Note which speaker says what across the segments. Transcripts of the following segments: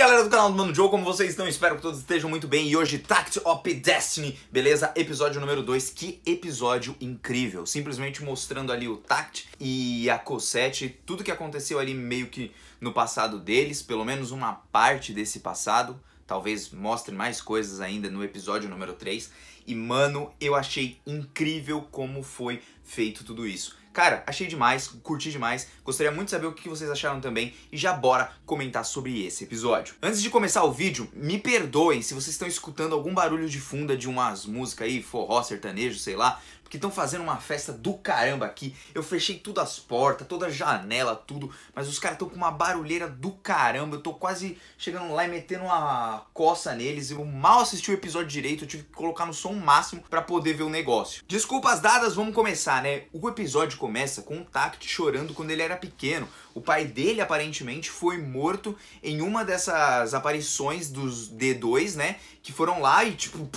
Speaker 1: galera do canal do Mano Joe, como vocês estão? Espero que todos estejam muito bem e hoje Tact of Destiny, beleza? Episódio número 2, que episódio incrível! Simplesmente mostrando ali o Tact e a Cosette, tudo que aconteceu ali meio que no passado deles, pelo menos uma parte desse passado, talvez mostre mais coisas ainda no episódio número 3. E mano, eu achei incrível como foi feito tudo isso. Cara, achei demais, curti demais, gostaria muito de saber o que vocês acharam também e já bora comentar sobre esse episódio. Antes de começar o vídeo, me perdoem se vocês estão escutando algum barulho de funda de umas músicas aí, forró, sertanejo, sei lá, que estão fazendo uma festa do caramba aqui. Eu fechei tudo as portas, toda a janela, tudo, mas os caras estão com uma barulheira do caramba. Eu tô quase chegando lá e metendo uma coça neles. Eu mal assisti o episódio direito, eu tive que colocar no som máximo para poder ver o negócio. Desculpas dadas, vamos começar, né? O episódio começa com o Tact chorando quando ele era pequeno. O pai dele aparentemente foi morto em uma dessas aparições dos D2, né? Que foram lá e tipo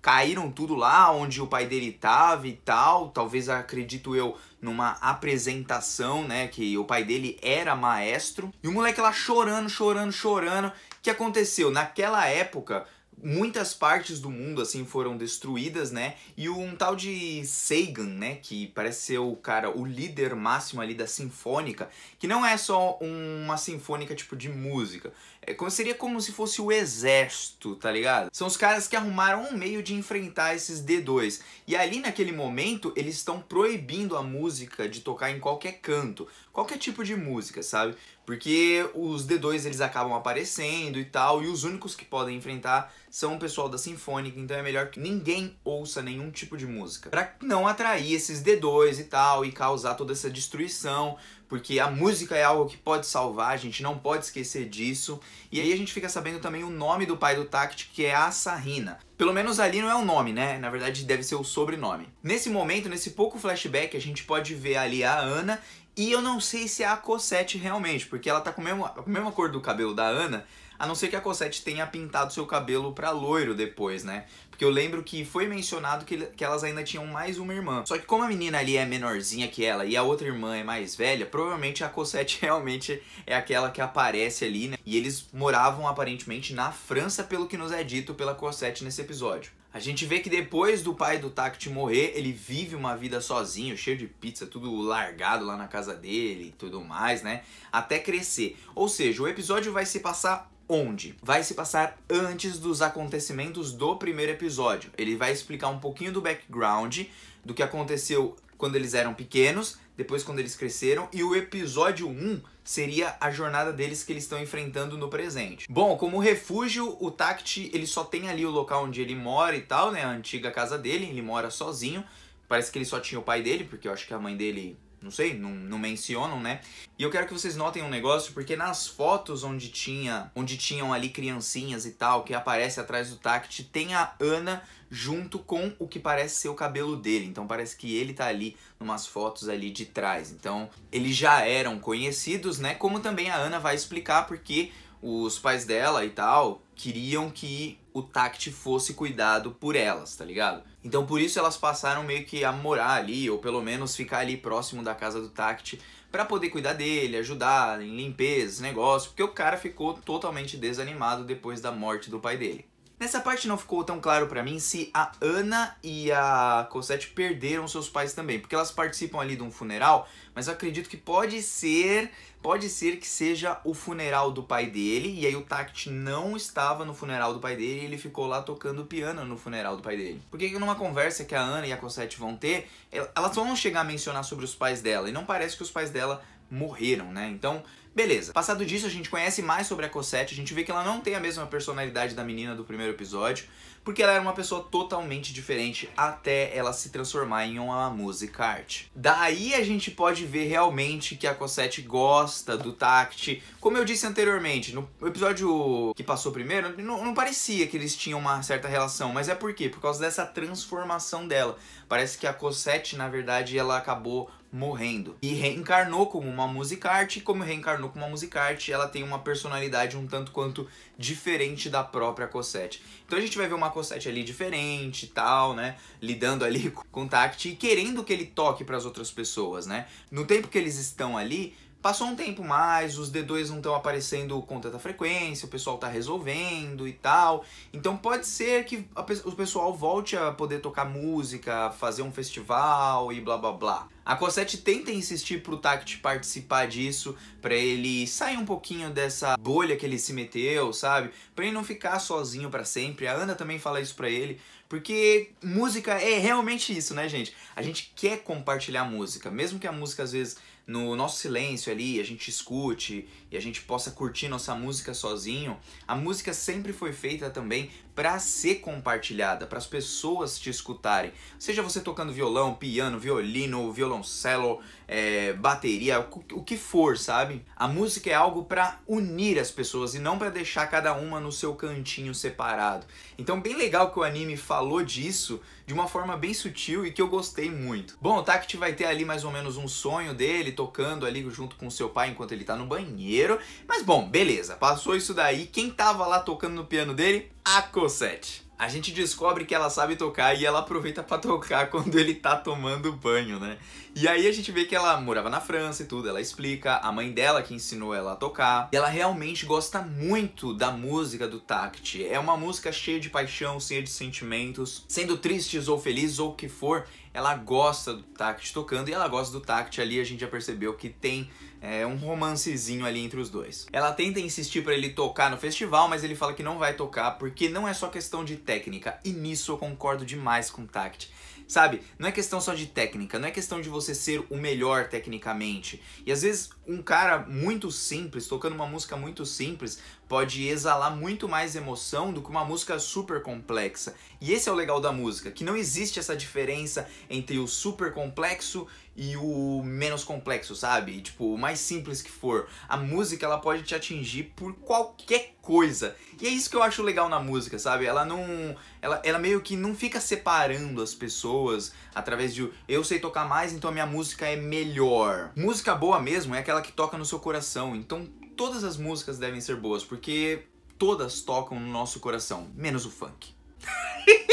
Speaker 1: caíram tudo lá onde o pai dele tava e tal. Talvez, acredito eu, numa apresentação, né? Que o pai dele era maestro. E o moleque lá chorando, chorando, chorando. O que aconteceu? Naquela época, muitas partes do mundo assim foram destruídas, né? E um tal de Sagan, né, que parece ser o cara, o líder máximo ali da sinfônica, que não é só uma sinfônica tipo de música. É como seria como se fosse o exército, tá ligado? São os caras que arrumaram um meio de enfrentar esses D2. E ali naquele momento, eles estão proibindo a música de tocar em qualquer canto, qualquer tipo de música, sabe? Porque os D2 eles acabam aparecendo e tal, e os únicos que podem enfrentar são o pessoal da Sinfônica, então é melhor que ninguém ouça nenhum tipo de música. para não atrair esses D2 e tal, e causar toda essa destruição, porque a música é algo que pode salvar, a gente não pode esquecer disso. E aí a gente fica sabendo também o nome do pai do Tact, que é Asahina. Pelo menos ali não é o nome, né? Na verdade deve ser o sobrenome. Nesse momento, nesse pouco flashback, a gente pode ver ali a Ana e eu não sei se é a Cosette realmente, porque ela tá com a mesma, a mesma cor do cabelo da Ana, a não ser que a Cosette tenha pintado seu cabelo pra loiro depois, né? Porque eu lembro que foi mencionado que, que elas ainda tinham mais uma irmã. Só que como a menina ali é menorzinha que ela e a outra irmã é mais velha, provavelmente a Cosette realmente é aquela que aparece ali, né? E eles moravam aparentemente na França, pelo que nos é dito pela Cosette nesse episódio. A gente vê que depois do pai do Takti morrer, ele vive uma vida sozinho, cheio de pizza, tudo largado lá na casa dele e tudo mais, né? Até crescer. Ou seja, o episódio vai se passar onde? Vai se passar antes dos acontecimentos do primeiro episódio. Ele vai explicar um pouquinho do background, do que aconteceu quando eles eram pequenos, depois quando eles cresceram, e o episódio 1 seria a jornada deles que eles estão enfrentando no presente. Bom, como refúgio, o Tact, ele só tem ali o local onde ele mora e tal, né, a antiga casa dele, ele mora sozinho, parece que ele só tinha o pai dele, porque eu acho que a mãe dele não sei, não, não mencionam, né? E eu quero que vocês notem um negócio, porque nas fotos onde tinha, onde tinham ali criancinhas e tal, que aparece atrás do Tact, tem a Ana junto com o que parece ser o cabelo dele. Então parece que ele tá ali numas fotos ali de trás. Então eles já eram conhecidos, né? Como também a Ana vai explicar porque os pais dela e tal queriam que o Tact fosse cuidado por elas, tá ligado? Então por isso elas passaram meio que a morar ali, ou pelo menos ficar ali próximo da casa do Tact, para poder cuidar dele, ajudar em limpeza, negócio, porque o cara ficou totalmente desanimado depois da morte do pai dele. Nessa parte não ficou tão claro para mim se a Ana e a Cosette perderam seus pais também, porque elas participam ali de um funeral, mas eu acredito que pode ser, pode ser que seja o funeral do pai dele, e aí o Tact não estava no funeral do pai dele, e ele ficou lá tocando piano no funeral do pai dele. Porque numa conversa que a Ana e a Cosette vão ter, elas vão chegar a mencionar sobre os pais dela, e não parece que os pais dela morreram, né? Então, Beleza. Passado disso, a gente conhece mais sobre a Cosette, a gente vê que ela não tem a mesma personalidade da menina do primeiro episódio, porque ela era uma pessoa totalmente diferente até ela se transformar em uma música art. Daí a gente pode ver realmente que a Cosette gosta do tact. Como eu disse anteriormente, no episódio que passou primeiro, não, não parecia que eles tinham uma certa relação, mas é por quê? Por causa dessa transformação dela. Parece que a Cosette, na verdade, ela acabou morrendo. E reencarnou como uma musicarte, e como reencarnou como uma musicarte, ela tem uma personalidade um tanto quanto diferente da própria Cosette. Então a gente vai ver uma Cosette ali diferente e tal, né? Lidando ali com o Tact e querendo que ele toque para as outras pessoas, né? No tempo que eles estão ali, Passou um tempo mais, os D2 não estão aparecendo com tanta frequência, o pessoal está resolvendo e tal. Então pode ser que a, o pessoal volte a poder tocar música, fazer um festival e blá blá blá. A Cosette tenta insistir pro Tact participar disso, para ele sair um pouquinho dessa bolha que ele se meteu, sabe? Para ele não ficar sozinho para sempre. A Ana também fala isso para ele, porque música é realmente isso, né, gente? A gente quer compartilhar música, mesmo que a música às vezes no nosso silêncio ali, a gente escute e a gente possa curtir nossa música sozinho, a música sempre foi feita também para ser compartilhada, para as pessoas te escutarem. Seja você tocando violão, piano, violino, violoncelo, é, bateria, o que for, sabe? A música é algo para unir as pessoas e não para deixar cada uma no seu cantinho separado. Então, bem legal que o anime falou disso de uma forma bem sutil e que eu gostei muito. Bom, o Takechi vai ter ali mais ou menos um sonho dele tocando ali junto com seu pai enquanto ele tá no banheiro. Mas bom, beleza, passou isso daí. Quem tava lá tocando no piano dele a Cosette. A gente descobre que ela sabe tocar e ela aproveita para tocar quando ele tá tomando banho, né? E aí a gente vê que ela morava na França e tudo, ela explica, a mãe dela que ensinou ela a tocar. E ela realmente gosta muito da música do Tact. É uma música cheia de paixão, cheia de sentimentos. Sendo tristes ou felizes ou o que for, ela gosta do Tact tocando e ela gosta do Tact ali, a gente já percebeu que tem é, um romancezinho ali entre os dois. Ela tenta insistir para ele tocar no festival, mas ele fala que não vai tocar porque não é só questão de técnica, e nisso eu concordo demais com o Tact sabe? Não é questão só de técnica, não é questão de você ser o melhor tecnicamente. E às vezes um cara muito simples, tocando uma música muito simples, pode exalar muito mais emoção do que uma música super complexa. E esse é o legal da música, que não existe essa diferença entre o super complexo e o menos complexo, sabe? E, tipo, o mais simples que for. A música, ela pode te atingir por qualquer coisa. E é isso que eu acho legal na música, sabe? Ela não. Ela, ela meio que não fica separando as pessoas através de eu sei tocar mais, então a minha música é melhor. Música boa mesmo é aquela que toca no seu coração. Então todas as músicas devem ser boas, porque todas tocam no nosso coração, menos o funk.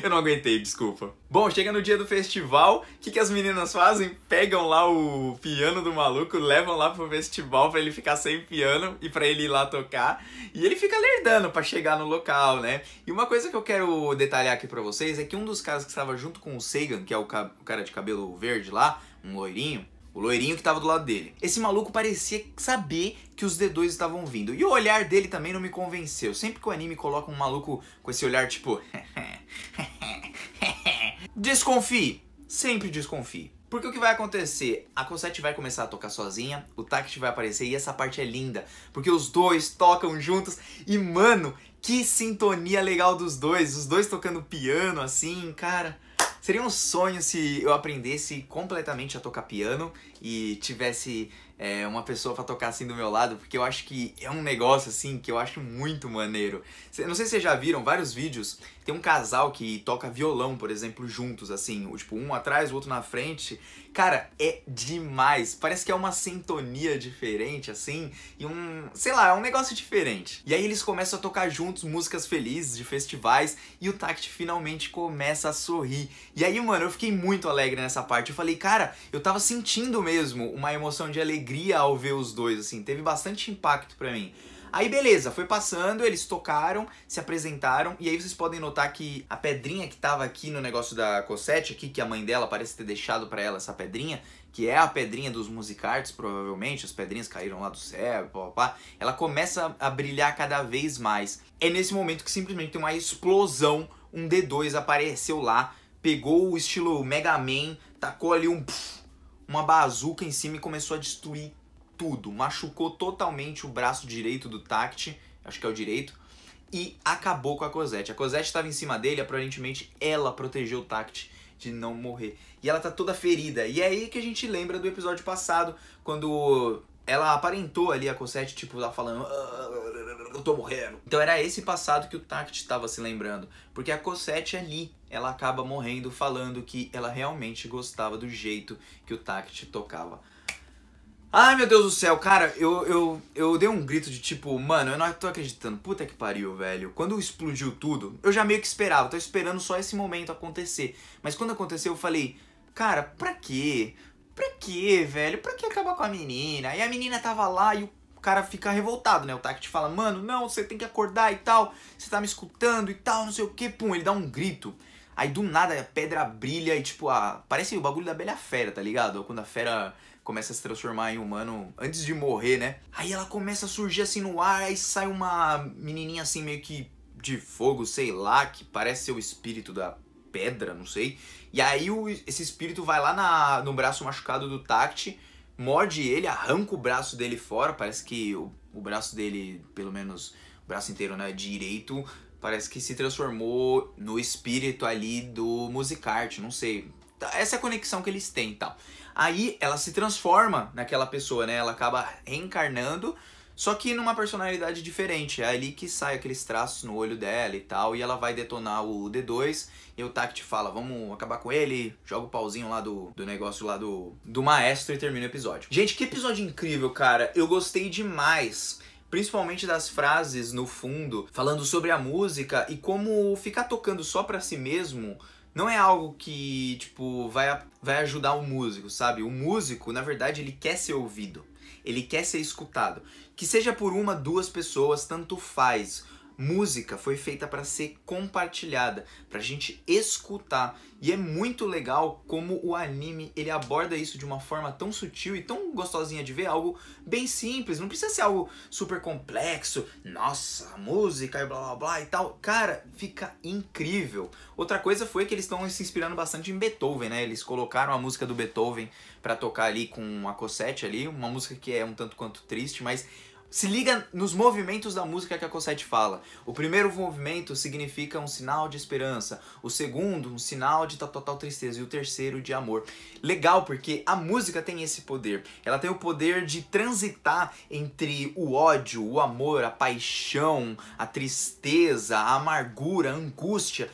Speaker 1: Eu não aguentei, desculpa. Bom, chega no dia do festival, o que, que as meninas fazem? Pegam lá o piano do maluco, levam lá pro festival pra ele ficar sem piano e pra ele ir lá tocar. E ele fica lerdando pra chegar no local, né? E uma coisa que eu quero detalhar aqui pra vocês é que um dos caras que estava junto com o Sagan, que é o, ca o cara de cabelo verde lá, um loirinho, o loirinho que tava do lado dele. Esse maluco parecia saber que os D2 estavam vindo. E o olhar dele também não me convenceu. Sempre que o anime coloca um maluco com esse olhar tipo. desconfie! Sempre desconfie. Porque o que vai acontecer? A Cosette vai começar a tocar sozinha, o Takeshi vai aparecer e essa parte é linda, porque os dois tocam juntos e, mano, que sintonia legal dos dois, os dois tocando piano assim, cara. Seria um sonho se eu aprendesse completamente a tocar piano e tivesse é, uma pessoa para tocar assim do meu lado, porque eu acho que é um negócio assim que eu acho muito maneiro. Cê, não sei se vocês já viram vários vídeos, tem um casal que toca violão, por exemplo, juntos, assim, tipo, um atrás, o outro na frente. Cara, é demais. Parece que é uma sintonia diferente, assim, e um. sei lá, é um negócio diferente. E aí eles começam a tocar juntos músicas felizes de festivais e o Tact finalmente começa a sorrir. E aí, mano, eu fiquei muito alegre nessa parte. Eu falei, cara, eu tava sentindo mesmo mesmo uma emoção de alegria ao ver os dois, assim, teve bastante impacto para mim. Aí beleza, foi passando, eles tocaram, se apresentaram, e aí vocês podem notar que a pedrinha que tava aqui no negócio da Cosette, aqui, que a mãe dela parece ter deixado para ela essa pedrinha, que é a pedrinha dos musicarts, provavelmente, as pedrinhas caíram lá do céu, pá, pá, ela começa a brilhar cada vez mais. É nesse momento que simplesmente tem uma explosão, um D2 apareceu lá, pegou o estilo Mega Man, tacou ali um... Pff, uma bazuca em cima e começou a destruir tudo. Machucou totalmente o braço direito do Tact, acho que é o direito, e acabou com a Cosette. A Cosette estava em cima dele, aparentemente ela protegeu o Tact de não morrer. E ela tá toda ferida. E é aí que a gente lembra do episódio passado, quando ela aparentou ali a Cosette, tipo, lá falando ah, eu tô morrendo. Então era esse passado que o Tact estava se lembrando, porque a Cosette é ali, ela acaba morrendo falando que ela realmente gostava do jeito que o Tact tocava. Ai, meu Deus do céu, cara, eu, eu, eu dei um grito de tipo, mano, eu não tô acreditando, puta que pariu, velho. Quando explodiu tudo, eu já meio que esperava, tô esperando só esse momento acontecer. Mas quando aconteceu, eu falei, cara, pra quê? Pra quê, velho? Pra que acabar com a menina? E a menina tava lá e o cara fica revoltado, né? O Taki te fala, mano, não, você tem que acordar e tal, você tá me escutando e tal, não sei o que, pum, ele dá um grito. Aí do nada a pedra brilha e tipo, a... parece o bagulho da Bela Fera, tá ligado? Quando a fera começa a se transformar em humano antes de morrer, né? Aí ela começa a surgir assim no ar, aí sai uma menininha assim meio que de fogo, sei lá, que parece ser o espírito da pedra, não sei. E aí o... esse espírito vai lá na... no braço machucado do Tact morde ele, arranca o braço dele fora, parece que o, o braço dele, pelo menos o braço inteiro, né, direito, parece que se transformou no espírito ali do musicarte não sei. Tá, essa é a conexão que eles têm e tal. Aí ela se transforma naquela pessoa, né? Ela acaba reencarnando só que numa personalidade diferente. É ali que sai aqueles traços no olho dela e tal. E ela vai detonar o D2. E o Tact fala: Vamos acabar com ele. Joga o pauzinho lá do, do negócio lá do, do maestro e termina o episódio. Gente, que episódio incrível, cara. Eu gostei demais principalmente das frases no fundo, falando sobre a música e como ficar tocando só para si mesmo não é algo que, tipo, vai, vai ajudar o músico, sabe? O músico, na verdade, ele quer ser ouvido ele quer ser escutado. Que seja por uma, duas pessoas, tanto faz música foi feita para ser compartilhada, para a gente escutar. E é muito legal como o anime ele aborda isso de uma forma tão sutil e tão gostosinha de ver, algo bem simples, não precisa ser algo super complexo, nossa, música e blá blá blá e tal. Cara, fica incrível. Outra coisa foi que eles estão se inspirando bastante em Beethoven, né? Eles colocaram a música do Beethoven para tocar ali com a Cosette ali, uma música que é um tanto quanto triste, mas se liga nos movimentos da música que a Cosette fala. O primeiro movimento significa um sinal de esperança, o segundo um sinal de total tristeza e o terceiro de amor. Legal porque a música tem esse poder. Ela tem o poder de transitar entre o ódio, o amor, a paixão, a tristeza, a amargura, a angústia,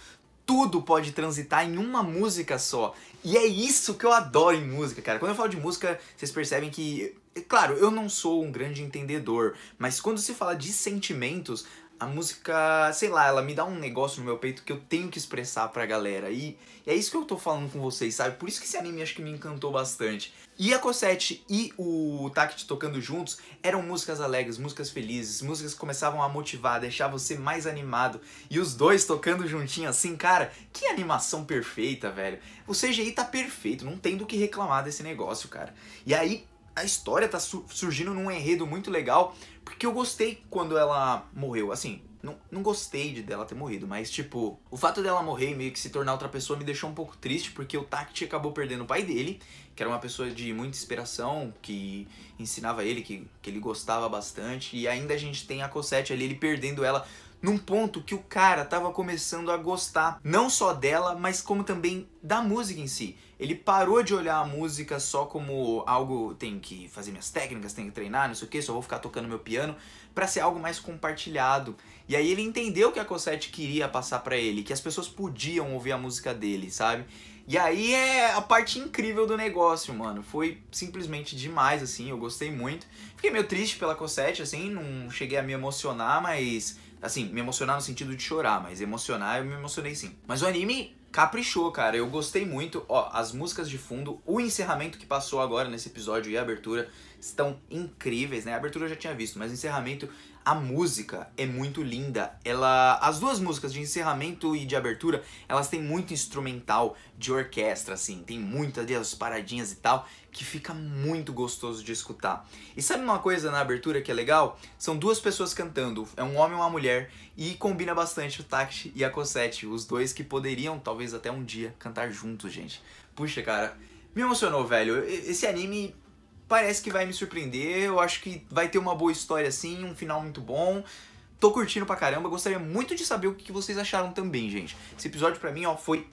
Speaker 1: tudo pode transitar em uma música só. E é isso que eu adoro em música, cara. Quando eu falo de música, vocês percebem que Claro, eu não sou um grande entendedor, mas quando se fala de sentimentos, a música, sei lá, ela me dá um negócio no meu peito que eu tenho que expressar pra galera. E, e é isso que eu tô falando com vocês, sabe? Por isso que esse anime acho que me encantou bastante. E a Cosette e o Tact tocando juntos eram músicas alegres, músicas felizes, músicas que começavam a motivar, deixar você mais animado. E os dois tocando juntinho assim, cara, que animação perfeita, velho. O CGI tá perfeito, não tem do que reclamar desse negócio, cara. E aí, a história tá surgindo num enredo muito legal, porque eu gostei quando ela morreu. Assim, não, não gostei de dela ter morrido, mas tipo, o fato dela morrer e meio que se tornar outra pessoa me deixou um pouco triste, porque o Takti acabou perdendo o pai dele, que era uma pessoa de muita inspiração, que ensinava ele, que, que ele gostava bastante, e ainda a gente tem a Cosette ali, ele perdendo ela num ponto que o cara tava começando a gostar, não só dela, mas como também da música em si. Ele parou de olhar a música só como algo tem que fazer minhas técnicas, tem que treinar, não sei o que, só vou ficar tocando meu piano, para ser algo mais compartilhado. E aí ele entendeu que a Cosette queria passar para ele, que as pessoas podiam ouvir a música dele, sabe? E aí é a parte incrível do negócio, mano. Foi simplesmente demais, assim, eu gostei muito. Fiquei meio triste pela Cosette, assim, não cheguei a me emocionar, mas Assim, me emocionar no sentido de chorar, mas emocionar eu me emocionei sim. Mas o anime caprichou, cara. Eu gostei muito. Ó, as músicas de fundo, o encerramento que passou agora nesse episódio e a abertura estão incríveis, né? A abertura eu já tinha visto, mas o encerramento, a música é muito linda. Ela, as duas músicas de encerramento e de abertura, elas têm muito instrumental de orquestra, assim, tem muitas das paradinhas e tal, que fica muito gostoso de escutar. E sabe uma coisa na abertura que é legal? São duas pessoas cantando, é um homem e uma mulher, e combina bastante o Takashi e a Cosette, os dois que poderiam talvez até um dia cantar juntos, gente. Puxa, cara, me emocionou, velho. Esse anime parece que vai me surpreender. Eu acho que vai ter uma boa história assim, um final muito bom. Tô curtindo pra caramba, gostaria muito de saber o que vocês acharam também, gente. Esse episódio pra mim, ó, foi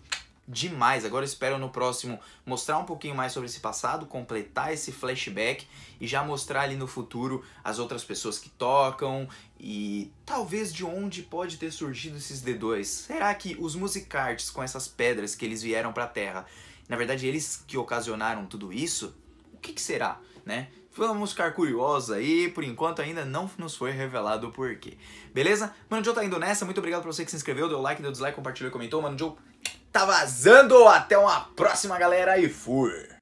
Speaker 1: demais. Agora espero no próximo mostrar um pouquinho mais sobre esse passado, completar esse flashback e já mostrar ali no futuro as outras pessoas que tocam e talvez de onde pode ter surgido esses D2. Será que os musicarts com essas pedras que eles vieram pra Terra, na verdade eles que ocasionaram tudo isso? que, que será, né? Vamos ficar curiosos aí, por enquanto ainda não nos foi revelado o porquê. Beleza? Mano Joe tá indo nessa, muito obrigado pra você que se inscreveu, deu like, deu dislike, compartilhou e comentou. Mano Joe tá vazando, até uma próxima galera e fui!